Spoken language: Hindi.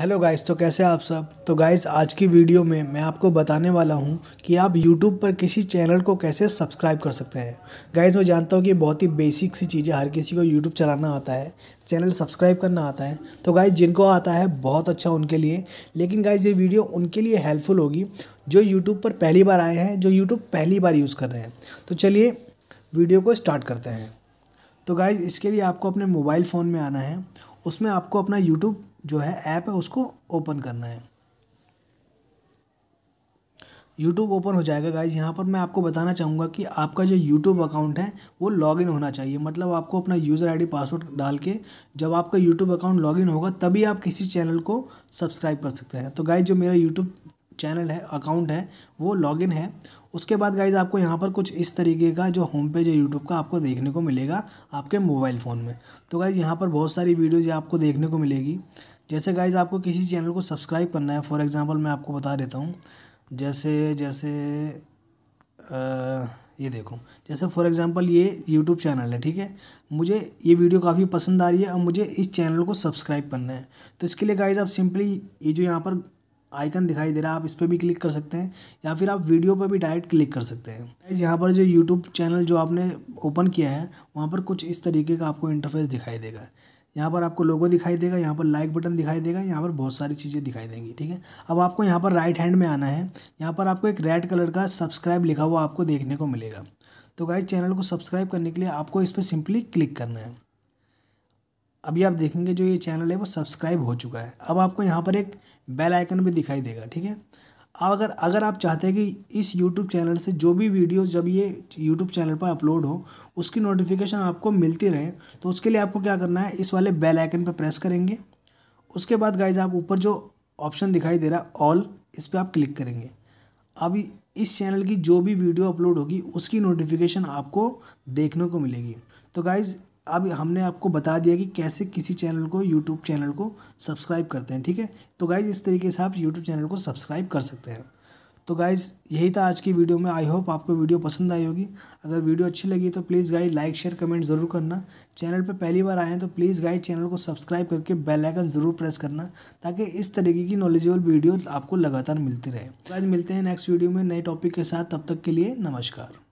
हेलो गाइस तो कैसे आप सब तो गाइस आज की वीडियो में मैं आपको बताने वाला हूं कि आप यूट्यूब पर किसी चैनल को कैसे सब्सक्राइब कर सकते हैं गाइस मैं जानता हूं कि बहुत ही बेसिक सी चीज़ें हर किसी को यूट्यूब चलाना आता है चैनल सब्सक्राइब करना आता है तो गाइस जिनको आता है बहुत अच्छा उनके लिए लेकिन गाइज़ ये वीडियो उनके लिए हेल्पफुल होगी जो यूट्यूब पर पहली बार आए हैं जो यूट्यूब पहली बार यूज़ कर रहे हैं तो चलिए वीडियो को स्टार्ट करते हैं तो गाइज़ इसके लिए आपको अपने मोबाइल फ़ोन में आना है उसमें आपको अपना यूट्यूब जो है ऐप है उसको ओपन करना है यूट्यूब ओपन हो जाएगा गाइज यहाँ पर मैं आपको बताना चाहूँगा कि आपका जो यूट्यूब अकाउंट है वो लॉगिन होना चाहिए मतलब आपको अपना यूज़र आईडी पासवर्ड डाल के जब आपका यूट्यूब अकाउंट लॉगिन होगा तभी आप किसी चैनल को सब्सक्राइब कर सकते हैं तो गाइज जो मेरा यूट्यूब चैनल है अकाउंट है वो लॉगिन है उसके बाद गाइज आपको यहाँ पर कुछ इस तरीके का जो होम पेज है यूट्यूब का आपको देखने को मिलेगा आपके मोबाइल फ़ोन में तो गाइज़ यहाँ पर बहुत सारी वीडियोज़ आपको देखने को मिलेगी जैसे गाइज आपको किसी चैनल को सब्सक्राइब करना है फॉर एग्ज़ाम्पल मैं आपको बता देता हूँ जैसे जैसे आ, ये देखो जैसे फॉर एग्ज़ाम्पल ये यूट्यूब चैनल है ठीक है मुझे ये वीडियो काफ़ी पसंद आ रही है और मुझे इस चैनल को सब्सक्राइब करना है तो इसके लिए गाइज आप सिंपली ये जो यहाँ पर आइकन दिखाई दे रहा है आप इस पर भी क्लिक कर सकते हैं या फिर आप वीडियो पर भी डायरेक्ट क्लिक कर सकते हैं गाइज़ यहाँ पर जो यूट्यूब चैनल जो आपने ओपन किया है वहाँ पर कुछ इस तरीके का आपको इंटरफेस दिखाई देगा यहाँ पर आपको लोगो दिखाई देगा यहाँ पर लाइक बटन दिखाई देगा यहाँ पर बहुत सारी चीज़ें दिखाई देंगी ठीक है अब आपको यहाँ पर राइट हैंड में आना है यहाँ पर आपको एक रेड कलर का सब्सक्राइब लिखा हुआ आपको देखने को मिलेगा तो गाइज चैनल को सब्सक्राइब करने के लिए आपको इस पर सिंपली क्लिक करना है अभी आप देखेंगे जो ये चैनल है वो सब्सक्राइब हो चुका है अब आपको यहाँ पर एक बेल आइकन भी दिखाई देगा ठीक है अब अगर अगर आप चाहते हैं कि इस यूट्यूब चैनल से जो भी वीडियो जब ये यूट्यूब चैनल पर अपलोड हो उसकी नोटिफिकेशन आपको मिलती रहे तो उसके लिए आपको क्या करना है इस वाले बेल आइकन पर प्रेस करेंगे उसके बाद गाइज आप ऊपर जो ऑप्शन दिखाई दे रहा है ऑल इस पर आप क्लिक करेंगे अब इस चैनल की जो भी वीडियो अपलोड होगी उसकी नोटिफिकेशन आपको देखने को मिलेगी तो गाइज़ अब हमने आपको बता दिया कि कैसे किसी चैनल को यूट्यूब चैनल को सब्सक्राइब करते हैं ठीक है तो गाइज इस तरीके से आप यूट्यूब चैनल को सब्सक्राइब कर सकते हैं तो गाइज यही था आज की वीडियो में आई होप आपको वीडियो पसंद आई होगी अगर वीडियो अच्छी लगी तो please guys like share comment ज़रूर करना चैनल पर पहली बार आए हैं तो प्लीज़ गाइज चैनल को सब्सक्राइब करके बेल आइकन ज़रूर प्रेस करना ताकि इस तरीके की नॉलेजेबल वीडियो आपको लगातार मिलती रहे तो मिलते हैं नेक्स्ट वीडियो में नए टॉपिक के साथ तब तक के लिए नमस्कार